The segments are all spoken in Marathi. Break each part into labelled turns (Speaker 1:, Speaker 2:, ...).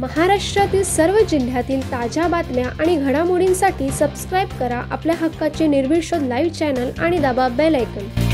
Speaker 1: महाराष्ट्रातील सर्व जिल्ह्यातील ताज्या बातम्या आणि घडामोडींसाठी सबस्क्राईब करा आपल्या हक्काचे निर्विशोध लाईव्ह चॅनल आणि दाबा बेल ऐकन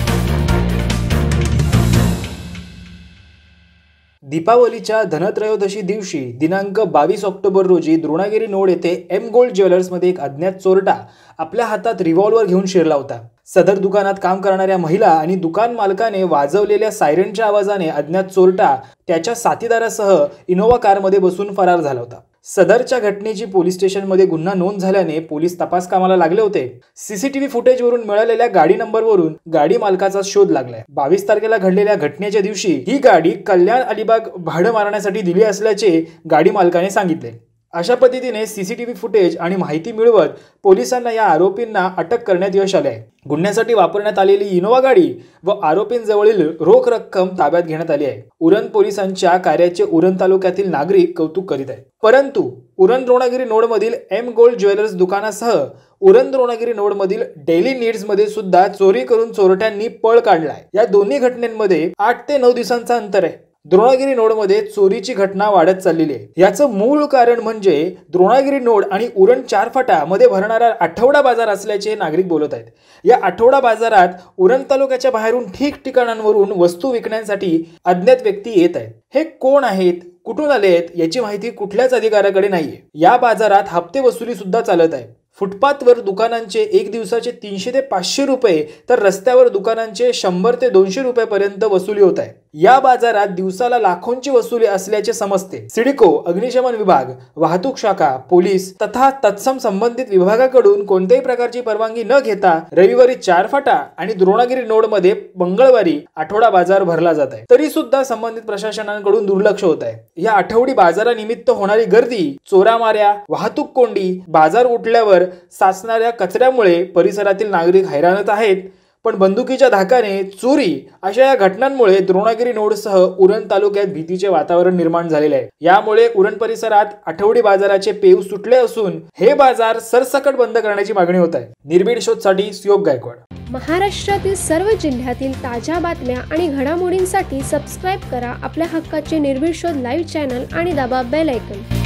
Speaker 2: दीपावलीच्या धनत्रयोदशी दिवशी दिनांक बावीस ऑक्टोबर रोजी द्रोणागिरी नोड येथे एम गोल्ड ज्वेलर्समध्ये एक अज्ञात चोरटा आपल्या हातात रिव्हॉल्वर घेऊन शिरला होता सदर दुकानात काम करणाऱ्या महिला आणि दुकान मालकाने वाजवलेल्या सायरनच्या आवाजाने अज्ञात चोरटा त्याच्या साथीदारासह इनोव्हा कारमध्ये बसून फरार झाला होता सदरच्या घटनेची पोलीस स्टेशनमध्ये गुन्हा नोंद झाल्याने पोलीस तपास कामाला लागले होते सीसीटीव्ही फुटेजवरून मिळालेल्या गाडी नंबरवरून गाडी मालकाचा शोध लागलाय बावीस तारखेला घडलेल्या घटनेच्या दिवशी ही गाडी कल्याण अलिबाग भाडं मारण्यासाठी दिली असल्याचे गाडी मालकाने सांगितले अशा पद्धतीने C C T V footage आणि माहिती मिळवत पोलिसांना या आरोपींना अटक करण्यात यश आले आहे गुन्ह्यासाठी वापरण्यात आलेली इनोवा गाडी व आरोपींजवळील रोख रक्कम ताब्यात घेण्यात आली आहे उरण पोलिसांच्या कार्याचे उरण तालुक्यातील नागरिक कौतुक करीत आहेत परंतु उरण द्रोणागिरी नोडमधील एम गोल्ड ज्वेलर्स दुकानासह उरण द्रोणागिरी नोडमधील डेली नीड्स मध्ये सुद्धा चोरी करून चोरट्यांनी पळ काढलाय या दोन्ही घटनेमध्ये आठ ते नऊ दिवसांचा अंतर आहे द्रोणागिरी नोडमध्ये चोरीची घटना वाढत चाललेली आहे याचं मूळ कारण म्हणजे द्रोणागिरी नोड आणि उरण चार मध्ये भरणारा आठवडा बाजार असल्याचे नागरिक बोलत आहेत या आठवडा बाजारात उरण तालुक्याच्या बाहेरून ठिकठिकाणांवरून वस्तू विकण्यासाठी अज्ञात व्यक्ती येत आहेत हे कोण आहेत कुठून आले आहेत याची माहिती कुठल्याच अधिकाऱ्याकडे नाहीये या बाजारात हप्ते वसुली सुद्धा चालत आहे फुटपाथवर दुकानांचे एक दिवसाचे तीनशे ते पाचशे रुपये तर रस्त्यावर दुकानांचे शंभर ते दोनशे रुपयापर्यंत वसुली होत आहे या बाजारात दिवसाला लाखोंची वसुली असल्याचे समजते सिडिको अग्निशमन विभाग वाहतूक शाखा पोलीस तथा तत्सम संबंधित विभागाकडून कोणत्याही प्रकारची परवानगी न घेता रविवारी चार फाटा आणि द्रोणागिरी नोड मध्ये मंगळवारी आठवडा बाजार भरला जात आहे तरी सुद्धा संबंधित प्रशासनाकडून दुर्लक्ष होत आहे या आठवडी बाजारानिमित्त होणारी गर्दी चोरामाऱ्या वाहतूक कोंडी बाजार उठल्यावर साचणाऱ्या कचऱ्यामुळे परिसरातील नागरिक हैराणत आहेत पण बंदुकीच्या धाकाने चोरी अशा या घटनांमुळे द्रोणागिरी नोडसह उरण तालुक्यात भीतीचे वातावरण निर्माण झालेले आहे यामुळे उरण परिसरात आठवडी बाजाराचे पेव सुटले असून हे बाजार सरसकट बंद करण्याची मागणी होत आहे निर्भीड शोध साठी सुयोग गायकवाड
Speaker 1: महाराष्ट्रातील सर्व जिल्ह्यातील ताज्या बातम्या आणि घडामोडींसाठी सबस्क्राईब करा आपल्या हक्काचे निर्भीड शोध लाईव्ह चॅनल आणि दाबा बेल ऐकून